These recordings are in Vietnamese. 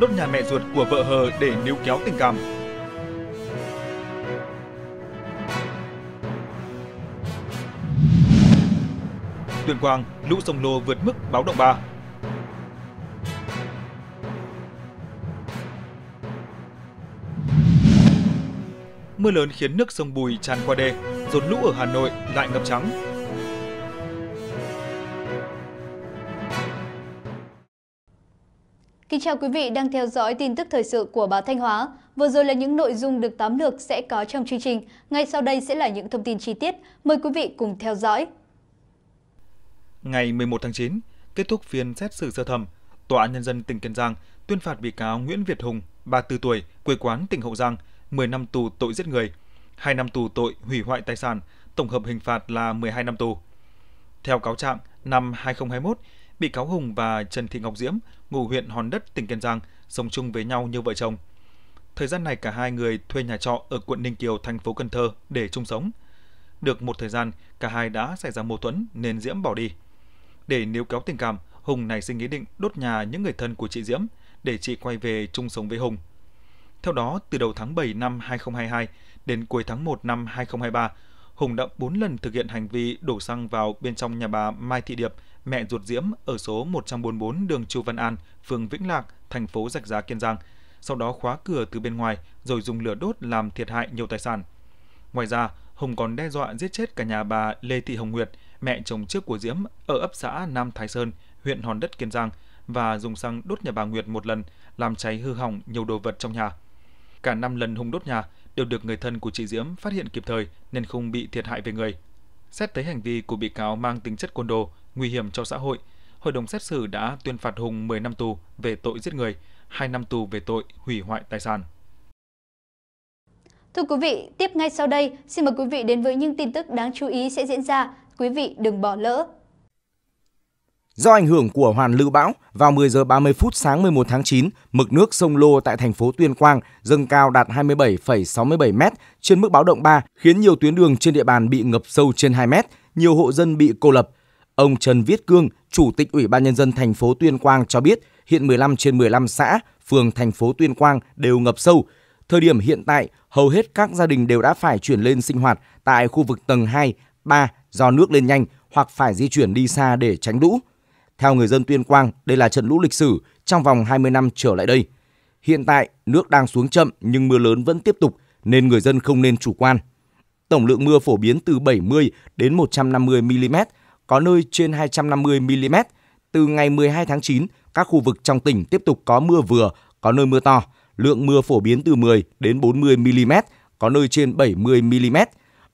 đốt nhà mẹ ruột của vợ hờ để níu kéo tình cảm. Tuyên Quang, lũ sông Lô vượt mức báo động 3. Mưa lớn khiến nước sông Bùi tràn qua đê, dồn lũ ở Hà Nội lại ngập trắng, Kính chào quý vị đang theo dõi tin tức thời sự của báo Thanh Hóa. Vừa rồi là những nội dung được tóm lược sẽ có trong chương trình. Ngay sau đây sẽ là những thông tin chi tiết. Mời quý vị cùng theo dõi. Ngày 11 tháng 9, kết thúc phiên xét xử sơ thẩm, Tòa án Nhân dân tỉnh Kiên Giang tuyên phạt bị cáo Nguyễn Việt Hùng, 34 tuổi, quê quán tỉnh Hậu Giang, 10 năm tù tội giết người, 2 năm tù tội hủy hoại tài sản, tổng hợp hình phạt là 12 năm tù. Theo cáo trạng, năm 2021, bị cáo Hùng và Trần Thị Ngọc Diễm ngụ huyện Hòn Đất, tỉnh Kiên Giang, sống chung với nhau như vợ chồng. Thời gian này cả hai người thuê nhà trọ ở quận Ninh Kiều, thành phố Cần Thơ để chung sống. Được một thời gian, cả hai đã xảy ra mâu thuẫn nên Diễm bỏ đi. Để níu kéo tình cảm, Hùng này sinh ý định đốt nhà những người thân của chị Diễm để chị quay về chung sống với Hùng. Theo đó, từ đầu tháng 7 năm 2022 đến cuối tháng 1 năm 2023, Hùng đã 4 lần thực hiện hành vi đổ xăng vào bên trong nhà bà Mai Thị Điệp mẹ ruột Diễm ở số 144 đường Chu Văn An, phường Vĩnh Lạc, thành phố Rạch Giá, Kiên Giang, sau đó khóa cửa từ bên ngoài rồi dùng lửa đốt làm thiệt hại nhiều tài sản. Ngoài ra, Hùng còn đe dọa giết chết cả nhà bà Lê Thị Hồng Nguyệt, mẹ chồng trước của Diễm ở ấp xã Nam Thái Sơn, huyện Hòn Đất, Kiên Giang và dùng xăng đốt nhà bà Nguyệt một lần, làm cháy hư hỏng nhiều đồ vật trong nhà. Cả năm lần Hùng đốt nhà đều được người thân của chị Diễm phát hiện kịp thời nên không bị thiệt hại về người. Xét thấy hành vi của bị cáo mang tính chất côn đồ, nguy hiểm cho xã hội, hội đồng xét xử đã tuyên phạt Hùng 10 năm tù về tội giết người, 2 năm tù về tội hủy hoại tài sản. Thưa quý vị, tiếp ngay sau đây, xin mời quý vị đến với những tin tức đáng chú ý sẽ diễn ra. Quý vị đừng bỏ lỡ. Do ảnh hưởng của hoàn lưu bão, vào 10 giờ 30 phút sáng 11 tháng 9, mực nước sông Lô tại thành phố Tuyên Quang dâng cao đạt 27,67 m trên mức báo động 3, khiến nhiều tuyến đường trên địa bàn bị ngập sâu trên 2 m, nhiều hộ dân bị cô lập. Ông Trần Viết Cương, Chủ tịch Ủy ban Nhân dân thành phố Tuyên Quang cho biết hiện 15 trên 15 xã, phường thành phố Tuyên Quang đều ngập sâu. Thời điểm hiện tại, hầu hết các gia đình đều đã phải chuyển lên sinh hoạt tại khu vực tầng 2, 3 do nước lên nhanh hoặc phải di chuyển đi xa để tránh lũ. Theo người dân Tuyên Quang, đây là trận lũ lịch sử trong vòng 20 năm trở lại đây. Hiện tại, nước đang xuống chậm nhưng mưa lớn vẫn tiếp tục nên người dân không nên chủ quan. Tổng lượng mưa phổ biến từ 70 đến 150 mm, có nơi trên 250 mm. Từ ngày 12 tháng 9, các khu vực trong tỉnh tiếp tục có mưa vừa, có nơi mưa to. Lượng mưa phổ biến từ 10 đến 40 mm, có nơi trên 70 mm.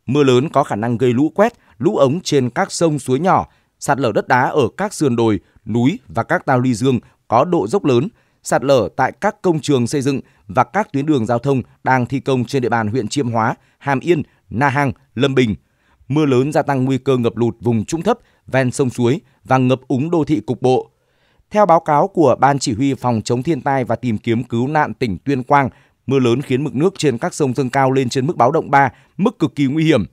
Mưa lớn có khả năng gây lũ quét, lũ ống trên các sông suối nhỏ, sạt lở đất đá ở các sườn đồi, núi và các tàu ly dương có độ dốc lớn, sạt lở tại các công trường xây dựng và các tuyến đường giao thông đang thi công trên địa bàn huyện Chiêm Hóa, Hàm Yên, Na Hàng, Lâm Bình – mưa lớn gia tăng nguy cơ ngập lụt vùng trũng thấp, ven sông suối và ngập úng đô thị cục bộ. Theo báo cáo của Ban Chỉ huy Phòng chống thiên tai và tìm kiếm cứu nạn tỉnh Tuyên Quang, mưa lớn khiến mực nước trên các sông dâng cao lên trên mức báo động 3, mức cực kỳ nguy hiểm.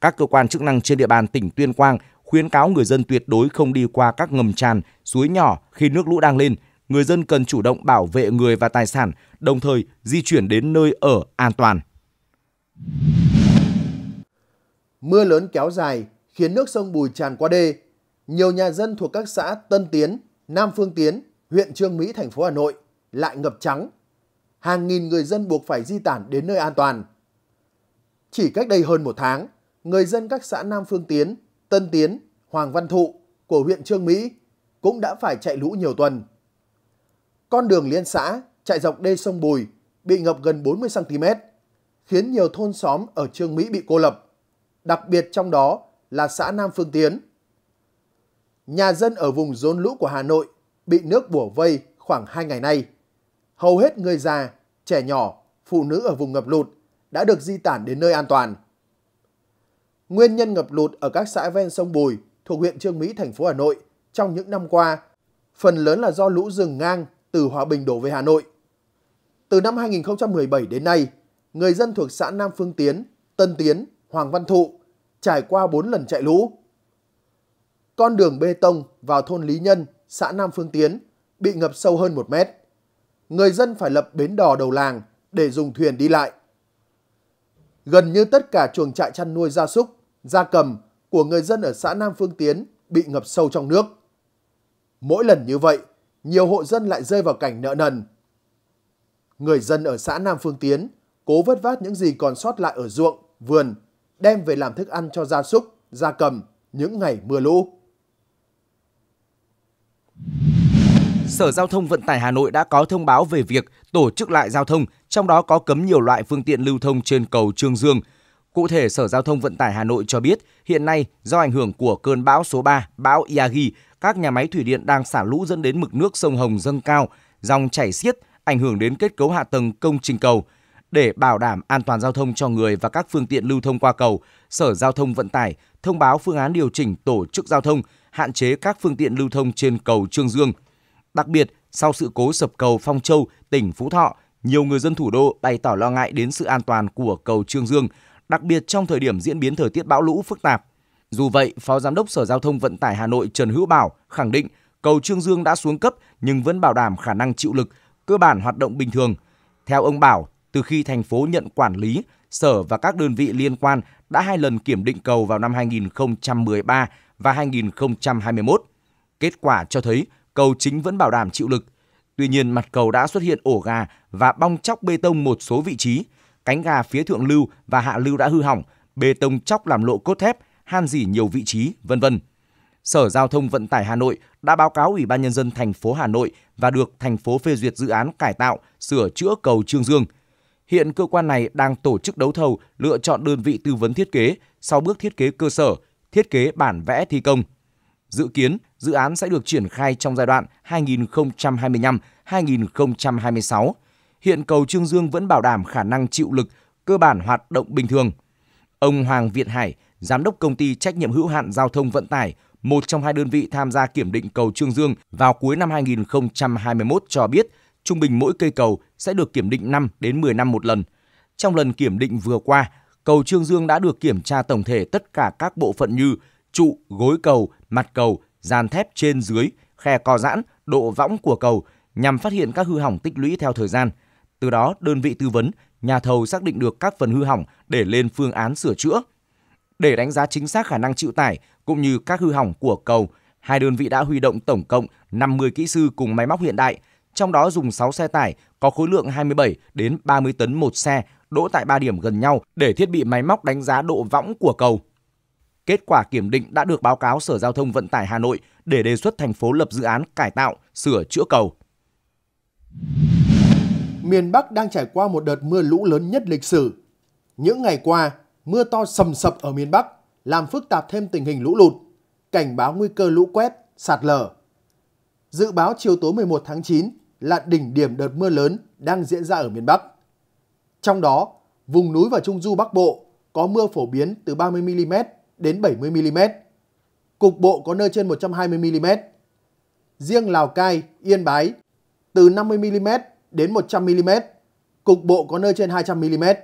Các cơ quan chức năng trên địa bàn tỉnh Tuyên Quang khuyến cáo người dân tuyệt đối không đi qua các ngầm tràn, suối nhỏ khi nước lũ đang lên. Người dân cần chủ động bảo vệ người và tài sản, đồng thời di chuyển đến nơi ở an toàn. Mưa lớn kéo dài khiến nước sông Bùi tràn qua đê. Nhiều nhà dân thuộc các xã Tân Tiến, Nam Phương Tiến, huyện Trương Mỹ, thành phố Hà Nội lại ngập trắng. Hàng nghìn người dân buộc phải di tản đến nơi an toàn. Chỉ cách đây hơn một tháng, người dân các xã Nam Phương Tiến, Tân Tiến, Hoàng Văn Thụ của huyện Trương Mỹ cũng đã phải chạy lũ nhiều tuần. Con đường liên xã chạy dọc đê sông Bùi bị ngập gần 40cm, khiến nhiều thôn xóm ở Trương Mỹ bị cô lập đặc biệt trong đó là xã Nam Phương Tiến. Nhà dân ở vùng rốn lũ của Hà Nội bị nước bủa vây khoảng 2 ngày nay. Hầu hết người già, trẻ nhỏ, phụ nữ ở vùng ngập lụt đã được di tản đến nơi an toàn. Nguyên nhân ngập lụt ở các xã ven sông Bùi thuộc huyện Trương Mỹ, thành phố Hà Nội trong những năm qua phần lớn là do lũ rừng ngang từ Hòa Bình đổ về Hà Nội. Từ năm 2017 đến nay, người dân thuộc xã Nam Phương Tiến, Tân Tiến, Hoàng Văn Thụ trải qua 4 lần chạy lũ. Con đường bê tông vào thôn Lý Nhân, xã Nam Phương Tiến bị ngập sâu hơn 1 mét. Người dân phải lập bến đò đầu làng để dùng thuyền đi lại. Gần như tất cả chuồng trại chăn nuôi gia súc, gia cầm của người dân ở xã Nam Phương Tiến bị ngập sâu trong nước. Mỗi lần như vậy, nhiều hộ dân lại rơi vào cảnh nợ nần. Người dân ở xã Nam Phương Tiến cố vất vát những gì còn sót lại ở ruộng, vườn đem về làm thức ăn cho gia súc, gia cầm những ngày mưa lũ. Sở Giao thông Vận tải Hà Nội đã có thông báo về việc tổ chức lại giao thông, trong đó có cấm nhiều loại phương tiện lưu thông trên cầu Trương Dương. Cụ thể, Sở Giao thông Vận tải Hà Nội cho biết, hiện nay do ảnh hưởng của cơn bão số 3, bão Yagi, các nhà máy thủy điện đang xả lũ dẫn đến mực nước sông Hồng dâng cao, dòng chảy xiết, ảnh hưởng đến kết cấu hạ tầng công trình cầu – để bảo đảm an toàn giao thông cho người và các phương tiện lưu thông qua cầu, Sở Giao thông Vận tải thông báo phương án điều chỉnh tổ chức giao thông, hạn chế các phương tiện lưu thông trên cầu Trương Dương. Đặc biệt, sau sự cố sập cầu Phong Châu, tỉnh Phú Thọ, nhiều người dân thủ đô bày tỏ lo ngại đến sự an toàn của cầu Trương Dương, đặc biệt trong thời điểm diễn biến thời tiết bão lũ phức tạp. Dù vậy, Phó Giám đốc Sở Giao thông Vận tải Hà Nội Trần Hữu Bảo khẳng định cầu Trương Dương đã xuống cấp nhưng vẫn bảo đảm khả năng chịu lực, cơ bản hoạt động bình thường. Theo ông Bảo, từ khi thành phố nhận quản lý, Sở và các đơn vị liên quan đã hai lần kiểm định cầu vào năm 2013 và 2021. Kết quả cho thấy cầu chính vẫn bảo đảm chịu lực. Tuy nhiên, mặt cầu đã xuất hiện ổ gà và bong chóc bê tông một số vị trí. Cánh gà phía thượng lưu và hạ lưu đã hư hỏng, bê tông chóc làm lộ cốt thép, han dỉ nhiều vị trí, vân vân. Sở Giao thông Vận tải Hà Nội đã báo cáo Ủy ban nhân dân thành phố Hà Nội và được thành phố phê duyệt dự án cải tạo, sửa chữa cầu Trương Dương – Hiện cơ quan này đang tổ chức đấu thầu lựa chọn đơn vị tư vấn thiết kế sau bước thiết kế cơ sở, thiết kế bản vẽ thi công. Dự kiến, dự án sẽ được triển khai trong giai đoạn 2025-2026. Hiện cầu Trương Dương vẫn bảo đảm khả năng chịu lực, cơ bản hoạt động bình thường. Ông Hoàng Việt Hải, giám đốc công ty trách nhiệm hữu hạn giao thông vận tải, một trong hai đơn vị tham gia kiểm định cầu Trương Dương vào cuối năm 2021 cho biết trung bình mỗi cây cầu sẽ được kiểm định 5 đến 10 năm một lần. Trong lần kiểm định vừa qua, cầu Trương Dương đã được kiểm tra tổng thể tất cả các bộ phận như trụ, gối cầu, mặt cầu, dàn thép trên dưới, khe co giãn, độ võng của cầu nhằm phát hiện các hư hỏng tích lũy theo thời gian. Từ đó, đơn vị tư vấn, nhà thầu xác định được các phần hư hỏng để lên phương án sửa chữa. Để đánh giá chính xác khả năng chịu tải cũng như các hư hỏng của cầu, hai đơn vị đã huy động tổng cộng 50 kỹ sư cùng máy móc hiện đại, trong đó dùng 6 xe tải có khối lượng 27 đến 30 tấn một xe đỗ tại 3 điểm gần nhau để thiết bị máy móc đánh giá độ võng của cầu. Kết quả kiểm định đã được báo cáo Sở Giao thông Vận tải Hà Nội để đề xuất thành phố lập dự án cải tạo, sửa chữa cầu. Miền Bắc đang trải qua một đợt mưa lũ lớn nhất lịch sử. Những ngày qua, mưa to sầm sập ở miền Bắc làm phức tạp thêm tình hình lũ lụt, cảnh báo nguy cơ lũ quét, sạt lở. Dự báo chiều tối 11 tháng 9, là đỉnh điểm đợt mưa lớn đang diễn ra ở miền Bắc. Trong đó, vùng núi và trung du Bắc Bộ có mưa phổ biến từ 30mm đến 70mm. Cục bộ có nơi trên 120mm. Riêng Lào Cai, Yên Bái từ 50mm đến 100mm. Cục bộ có nơi trên 200mm.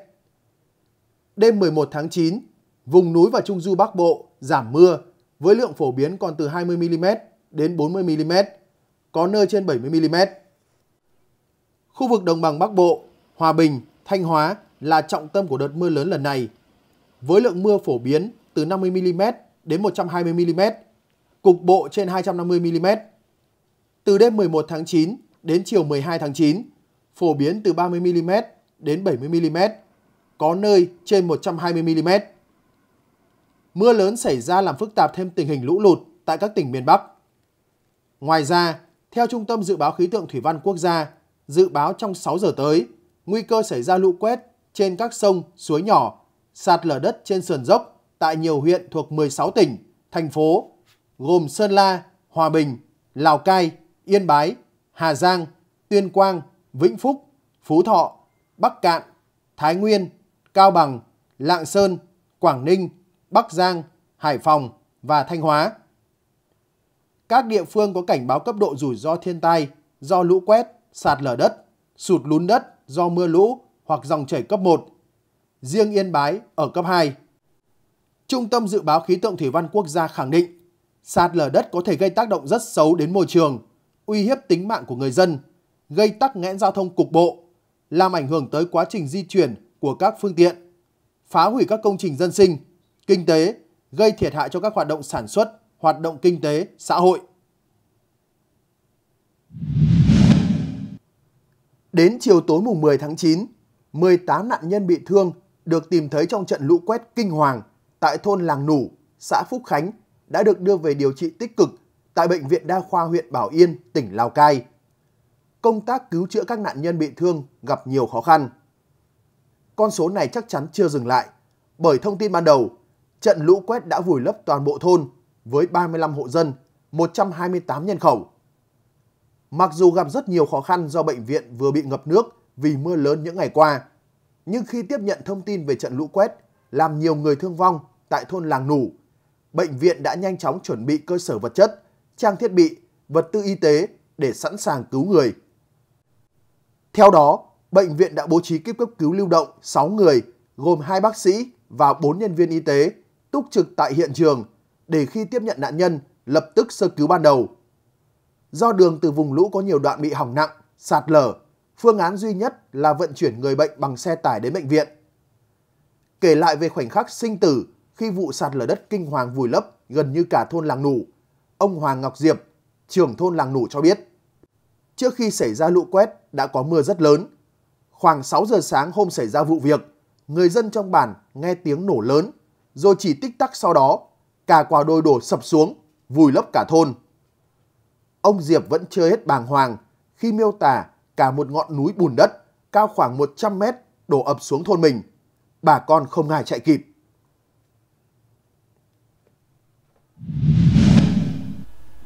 Đêm 11 tháng 9, vùng núi và trung du Bắc Bộ giảm mưa với lượng phổ biến còn từ 20mm đến 40mm, có nơi trên 70mm. Khu vực đồng bằng Bắc Bộ, Hòa Bình, Thanh Hóa là trọng tâm của đợt mưa lớn lần này. Với lượng mưa phổ biến từ 50mm đến 120mm, cục bộ trên 250mm. Từ đêm 11 tháng 9 đến chiều 12 tháng 9, phổ biến từ 30mm đến 70mm, có nơi trên 120mm. Mưa lớn xảy ra làm phức tạp thêm tình hình lũ lụt tại các tỉnh miền Bắc. Ngoài ra, theo Trung tâm Dự báo Khí tượng Thủy văn Quốc gia, dự báo trong 6 giờ tới, nguy cơ xảy ra lũ quét trên các sông, suối nhỏ, sạt lở đất trên sườn dốc tại nhiều huyện thuộc 16 tỉnh, thành phố, gồm Sơn La, Hòa Bình, Lào Cai, Yên Bái, Hà Giang, Tuyên Quang, Vĩnh Phúc, Phú Thọ, Bắc Cạn, Thái Nguyên, Cao Bằng, Lạng Sơn, Quảng Ninh, Bắc Giang, Hải Phòng và Thanh Hóa. Các địa phương có cảnh báo cấp độ rủi ro thiên tai do lũ quét, sạt lở đất, sụt lún đất do mưa lũ hoặc dòng chảy cấp 1. Riêng Yên Bái ở cấp 2. Trung tâm Dự báo Khí tượng Thủy văn Quốc gia khẳng định, sạt lở đất có thể gây tác động rất xấu đến môi trường, uy hiếp tính mạng của người dân, gây tắc nghẽn giao thông cục bộ, làm ảnh hưởng tới quá trình di chuyển của các phương tiện, phá hủy các công trình dân sinh, kinh tế, gây thiệt hại cho các hoạt động sản xuất, hoạt động kinh tế, xã hội. Đến chiều tối mùng 10 tháng 9, 18 nạn nhân bị thương được tìm thấy trong trận lũ quét kinh hoàng tại thôn Làng Nủ, xã Phúc Khánh đã được đưa về điều trị tích cực tại Bệnh viện Đa khoa huyện Bảo Yên, tỉnh Lào Cai. Công tác cứu chữa các nạn nhân bị thương gặp nhiều khó khăn. Con số này chắc chắn chưa dừng lại, bởi thông tin ban đầu, trận lũ quét đã vùi lấp toàn bộ thôn với 35 hộ dân, 128 nhân khẩu. Mặc dù gặp rất nhiều khó khăn do bệnh viện vừa bị ngập nước vì mưa lớn những ngày qua, nhưng khi tiếp nhận thông tin về trận lũ quét làm nhiều người thương vong tại thôn Làng Nủ, bệnh viện đã nhanh chóng chuẩn bị cơ sở vật chất, trang thiết bị, vật tư y tế để sẵn sàng cứu người. Theo đó, bệnh viện đã bố trí kíp cấp cứu lưu động 6 người, gồm 2 bác sĩ và 4 nhân viên y tế, túc trực tại hiện trường để khi tiếp nhận nạn nhân lập tức sơ cứu ban đầu. Do đường từ vùng lũ có nhiều đoạn bị hỏng nặng, sạt lở, phương án duy nhất là vận chuyển người bệnh bằng xe tải đến bệnh viện. Kể lại về khoảnh khắc sinh tử khi vụ sạt lở đất kinh hoàng vùi lấp gần như cả thôn làng nủ, ông Hoàng Ngọc Diệp, trưởng thôn làng nủ cho biết. Trước khi xảy ra lũ quét đã có mưa rất lớn. Khoảng 6 giờ sáng hôm xảy ra vụ việc, người dân trong bản nghe tiếng nổ lớn, rồi chỉ tích tắc sau đó, cả quả đồi đổ sập xuống, vùi lấp cả thôn. Ông Diệp vẫn chưa hết bàng hoàng khi miêu tả cả một ngọn núi bùn đất cao khoảng 100 mét đổ ập xuống thôn mình. Bà con không ai chạy kịp.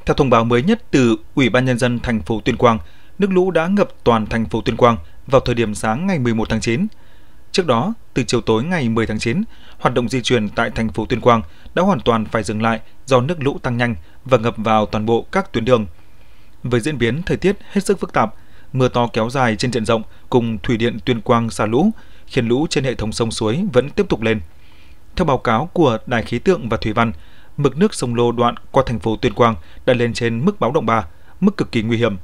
Theo thông báo mới nhất từ Ủy ban Nhân dân thành phố Tuyên Quang, nước lũ đã ngập toàn thành phố Tuyên Quang vào thời điểm sáng ngày 11 tháng 9. Trước đó, từ chiều tối ngày 10 tháng 9, hoạt động di chuyển tại thành phố Tuyên Quang đã hoàn toàn phải dừng lại do nước lũ tăng nhanh và ngập vào toàn bộ các tuyến đường – với diễn biến thời tiết hết sức phức tạp, mưa to kéo dài trên diện rộng cùng thủy điện Tuyên Quang xả lũ, khiến lũ trên hệ thống sông suối vẫn tiếp tục lên. Theo báo cáo của Đài khí tượng và thủy văn, mực nước sông Lô đoạn qua thành phố Tuyên Quang đã lên trên mức báo động 3, mức cực kỳ nguy hiểm.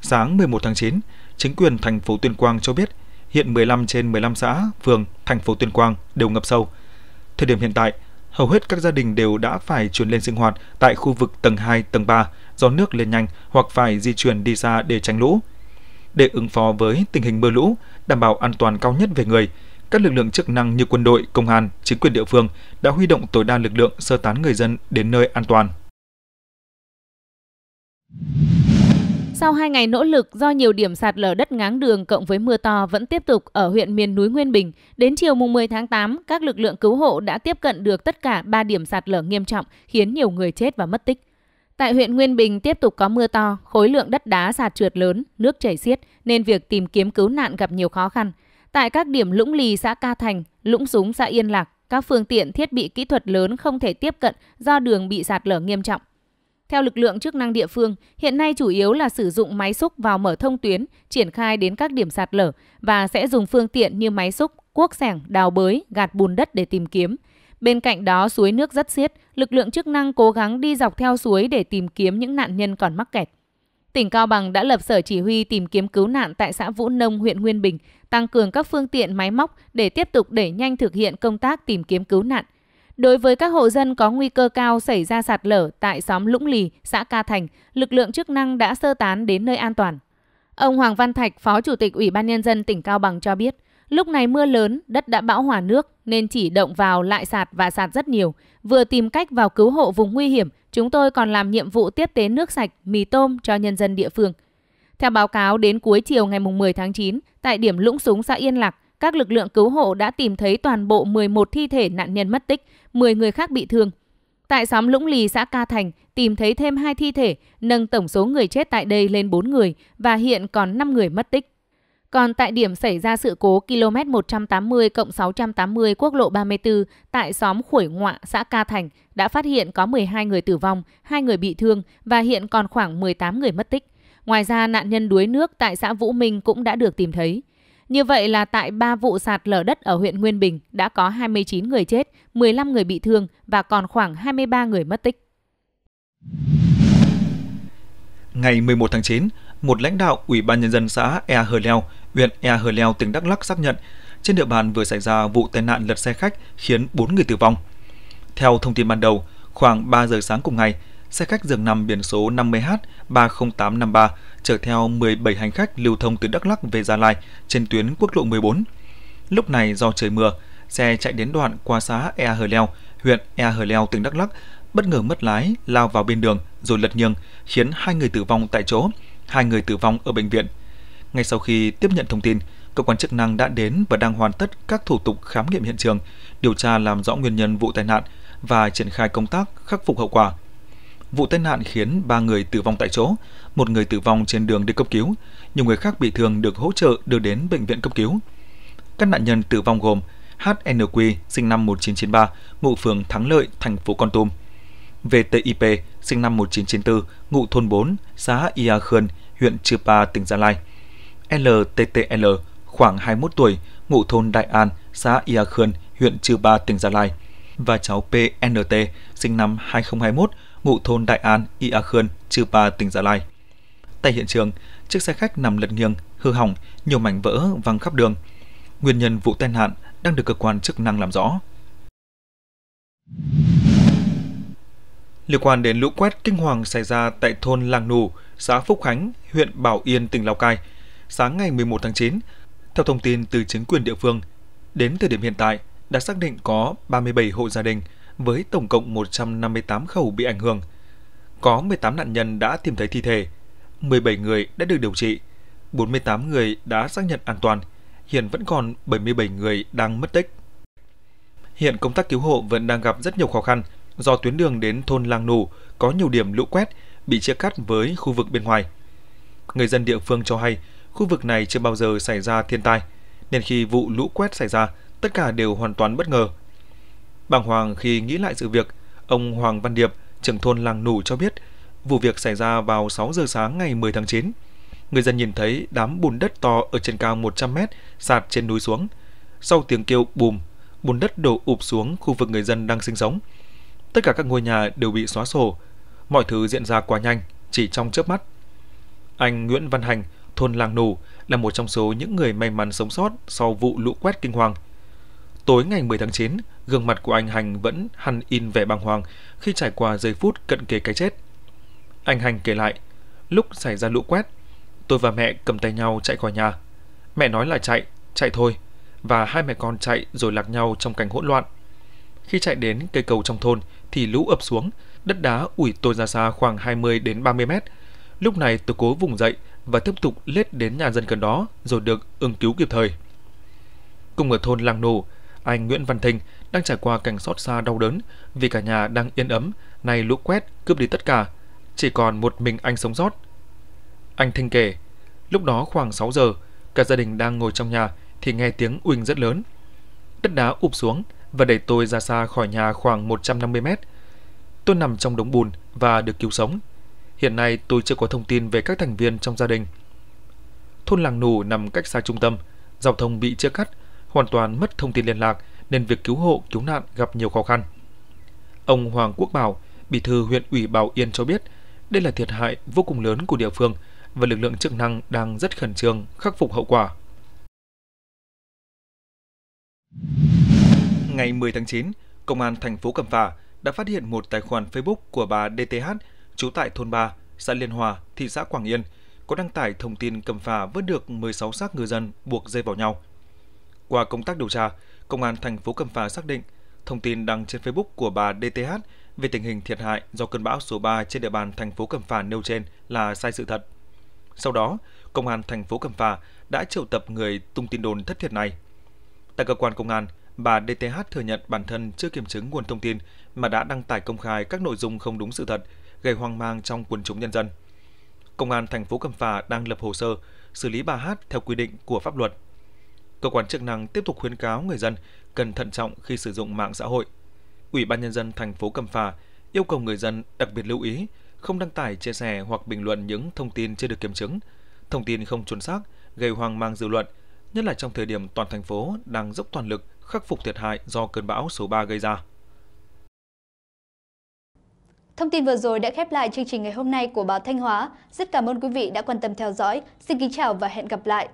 Sáng 11 tháng 9, chính quyền thành phố Tuyên Quang cho biết hiện 15 trên 15 xã, phường, thành phố Tuyên Quang đều ngập sâu. Thời điểm hiện tại, hầu hết các gia đình đều đã phải chuyển lên sinh hoạt tại khu vực tầng 2, tầng 3 do nước lên nhanh hoặc phải di chuyển đi xa để tránh lũ. Để ứng phó với tình hình mưa lũ, đảm bảo an toàn cao nhất về người, các lực lượng chức năng như quân đội, công an, chính quyền địa phương đã huy động tối đa lực lượng sơ tán người dân đến nơi an toàn. Sau 2 ngày nỗ lực do nhiều điểm sạt lở đất ngáng đường cộng với mưa to vẫn tiếp tục ở huyện miền núi Nguyên Bình, đến chiều mùng 10 tháng 8, các lực lượng cứu hộ đã tiếp cận được tất cả 3 điểm sạt lở nghiêm trọng khiến nhiều người chết và mất tích. Tại huyện Nguyên Bình tiếp tục có mưa to, khối lượng đất đá sạt trượt lớn, nước chảy xiết nên việc tìm kiếm cứu nạn gặp nhiều khó khăn. Tại các điểm Lũng Lì xã Ca Thành, Lũng Súng xã Yên Lạc, các phương tiện thiết bị kỹ thuật lớn không thể tiếp cận do đường bị sạt lở nghiêm trọng. Theo lực lượng chức năng địa phương, hiện nay chủ yếu là sử dụng máy xúc vào mở thông tuyến, triển khai đến các điểm sạt lở và sẽ dùng phương tiện như máy xúc, cuốc sẻng, đào bới, gạt bùn đất để tìm kiếm – Bên cạnh đó, suối nước rất xiết, lực lượng chức năng cố gắng đi dọc theo suối để tìm kiếm những nạn nhân còn mắc kẹt. Tỉnh Cao Bằng đã lập sở chỉ huy tìm kiếm cứu nạn tại xã Vũ Nông, huyện Nguyên Bình, tăng cường các phương tiện máy móc để tiếp tục đẩy nhanh thực hiện công tác tìm kiếm cứu nạn. Đối với các hộ dân có nguy cơ cao xảy ra sạt lở tại xóm Lũng Lì, xã Ca Thành, lực lượng chức năng đã sơ tán đến nơi an toàn. Ông Hoàng Văn Thạch, Phó Chủ tịch Ủy ban Nhân dân tỉnh Cao Bằng cho biết, Lúc này mưa lớn, đất đã bão hòa nước nên chỉ động vào lại sạt và sạt rất nhiều. Vừa tìm cách vào cứu hộ vùng nguy hiểm, chúng tôi còn làm nhiệm vụ tiếp tế nước sạch, mì tôm cho nhân dân địa phương. Theo báo cáo đến cuối chiều ngày 10 tháng 9, tại điểm Lũng Súng xã Yên Lạc, các lực lượng cứu hộ đã tìm thấy toàn bộ 11 thi thể nạn nhân mất tích, 10 người khác bị thương. Tại xóm Lũng Lì, xã Ca Thành, tìm thấy thêm 2 thi thể, nâng tổng số người chết tại đây lên 4 người và hiện còn 5 người mất tích. Còn tại điểm xảy ra sự cố km 180 680 quốc lộ 34 tại xóm Khuổi Ngoạ, xã Ca Thành đã phát hiện có 12 người tử vong, 2 người bị thương và hiện còn khoảng 18 người mất tích. Ngoài ra, nạn nhân đuối nước tại xã Vũ Minh cũng đã được tìm thấy. Như vậy là tại 3 vụ sạt lở đất ở huyện Nguyên Bình đã có 29 người chết, 15 người bị thương và còn khoảng 23 người mất tích. Ngày 11 tháng 9, một lãnh đạo Ủy ban Nhân dân xã Ea Hờ Leo, huyện Ea Hờ Leo, tỉnh Đắk Lắc xác nhận trên địa bàn vừa xảy ra vụ tai nạn lật xe khách khiến 4 người tử vong. Theo thông tin ban đầu, khoảng 3 giờ sáng cùng ngày, xe khách dường nằm biển số 50H30853 chở theo 17 hành khách lưu thông từ Đắk Lắc về Gia Lai trên tuyến quốc lộ 14. Lúc này do trời mưa, xe chạy đến đoạn qua xã Ea Hờ Leo, huyện Ea Hờ Leo, tỉnh Đắk Lắc bất ngờ mất lái, lao vào bên đường rồi lật nghiêng, khiến hai người tử vong tại chỗ, hai người tử vong ở bệnh viện. Ngay sau khi tiếp nhận thông tin, cơ quan chức năng đã đến và đang hoàn tất các thủ tục khám nghiệm hiện trường, điều tra làm rõ nguyên nhân vụ tai nạn và triển khai công tác khắc phục hậu quả. Vụ tai nạn khiến 3 người tử vong tại chỗ, một người tử vong trên đường đi cấp cứu, nhiều người khác bị thương được hỗ trợ đưa đến bệnh viện cấp cứu. Các nạn nhân tử vong gồm HNQ sinh năm 1993, ngụ phường Thắng Lợi, thành phố Con Tum – VTIP, sinh năm 1994, ngụ thôn 4, xã Ia Khơn, huyện Chư Pa, tỉnh Gia Lai. LTTL, khoảng 21 tuổi, ngụ thôn Đại An, xã Ia Khơn, huyện Chư Pa, tỉnh Gia Lai. Và cháu PNT, sinh năm 2021, ngụ thôn Đại An, Ia Khơn, Chư Pa, tỉnh Gia Lai. Tại hiện trường, chiếc xe khách nằm lật nghiêng, hư hỏng, nhiều mảnh vỡ văng khắp đường. Nguyên nhân vụ tai nạn đang được cơ quan chức năng làm rõ liên quan đến lũ quét kinh hoàng xảy ra tại thôn Làng Nù, xã Phúc Khánh, huyện Bảo Yên, tỉnh Lào Cai, sáng ngày 11 tháng 9. Theo thông tin từ chính quyền địa phương, đến thời điểm hiện tại đã xác định có 37 hộ gia đình với tổng cộng 158 khẩu bị ảnh hưởng. Có 18 nạn nhân đã tìm thấy thi thể, 17 người đã được điều trị, 48 người đã xác nhận an toàn, hiện vẫn còn 77 người đang mất tích. Hiện công tác cứu hộ vẫn đang gặp rất nhiều khó khăn do tuyến đường đến thôn Lang Nù có nhiều điểm lũ quét bị chia cắt với khu vực bên ngoài. Người dân địa phương cho hay khu vực này chưa bao giờ xảy ra thiên tai, nên khi vụ lũ quét xảy ra, tất cả đều hoàn toàn bất ngờ. Bàng hoàng khi nghĩ lại sự việc, ông Hoàng Văn Điệp, trưởng thôn Làng Nủ cho biết vụ việc xảy ra vào 6 giờ sáng ngày 10 tháng 9. Người dân nhìn thấy đám bùn đất to ở trên cao 100 mét sạt trên núi xuống. Sau tiếng kêu bùm, bùn đất đổ ụp xuống khu vực người dân đang sinh sống – tất cả các ngôi nhà đều bị xóa sổ. Mọi thứ diễn ra quá nhanh, chỉ trong chớp mắt. Anh Nguyễn Văn Hành, thôn Làng Nù, là một trong số những người may mắn sống sót sau vụ lũ quét kinh hoàng. Tối ngày 10 tháng 9, gương mặt của anh Hành vẫn hằn in vẻ bàng hoàng khi trải qua giây phút cận kề cái chết. Anh Hành kể lại, lúc xảy ra lũ quét, tôi và mẹ cầm tay nhau chạy khỏi nhà. Mẹ nói là chạy, chạy thôi, và hai mẹ con chạy rồi lạc nhau trong cảnh hỗn loạn. Khi chạy đến cây cầu trong thôn thì lũ ập xuống, đất đá ủi tôi ra xa khoảng 20 đến 30 mét. Lúc này tôi cố vùng dậy và tiếp tục lết đến nhà dân gần đó rồi được ứng cứu kịp thời. Cùng ở thôn Làng Nổ, anh Nguyễn Văn Thịnh đang trải qua cảnh xót xa đau đớn vì cả nhà đang yên ấm, nay lũ quét cướp đi tất cả, chỉ còn một mình anh sống sót. Anh Thịnh kể, lúc đó khoảng 6 giờ, cả gia đình đang ngồi trong nhà thì nghe tiếng uỳnh rất lớn. Đất đá ụp xuống, và đẩy tôi ra xa khỏi nhà khoảng 150 mét. Tôi nằm trong đống bùn và được cứu sống. Hiện nay tôi chưa có thông tin về các thành viên trong gia đình. Thôn làng nù nằm cách xa trung tâm, giao thông bị chia cắt, hoàn toàn mất thông tin liên lạc nên việc cứu hộ, cứu nạn gặp nhiều khó khăn. Ông Hoàng Quốc Bảo, Bí thư huyện ủy Bảo Yên cho biết, đây là thiệt hại vô cùng lớn của địa phương và lực lượng chức năng đang rất khẩn trương khắc phục hậu quả ngày 10 tháng 9, Công an thành phố Cẩm Phả đã phát hiện một tài khoản Facebook của bà DTH trú tại thôn 3, xã Liên Hòa, thị xã Quảng Yên, có đăng tải thông tin Cẩm Phả vớt được 16 xác người dân buộc dây vào nhau. Qua công tác điều tra, Công an thành phố Cẩm Phả xác định thông tin đăng trên Facebook của bà DTH về tình hình thiệt hại do cơn bão số 3 trên địa bàn thành phố Cẩm Phả nêu trên là sai sự thật. Sau đó, Công an thành phố Cẩm Phả đã triệu tập người tung tin đồn thất thiệt này. Tại cơ quan công an, bà DTH thừa nhận bản thân chưa kiểm chứng nguồn thông tin mà đã đăng tải công khai các nội dung không đúng sự thật, gây hoang mang trong quần chúng nhân dân. Công an thành phố Cẩm Phả đang lập hồ sơ xử lý bà Hát theo quy định của pháp luật. Cơ quan chức năng tiếp tục khuyến cáo người dân cần thận trọng khi sử dụng mạng xã hội. Ủy ban nhân dân thành phố Cẩm Phả yêu cầu người dân đặc biệt lưu ý không đăng tải, chia sẻ hoặc bình luận những thông tin chưa được kiểm chứng, thông tin không chuẩn xác gây hoang mang dư luận, nhất là trong thời điểm toàn thành phố đang dốc toàn lực khắc phục thiệt hại do cơn bão số 3 gây ra. Thông tin vừa rồi đã khép lại chương trình ngày hôm nay của báo Thanh Hóa. Rất cảm ơn quý vị đã quan tâm theo dõi. Xin kính chào và hẹn gặp lại.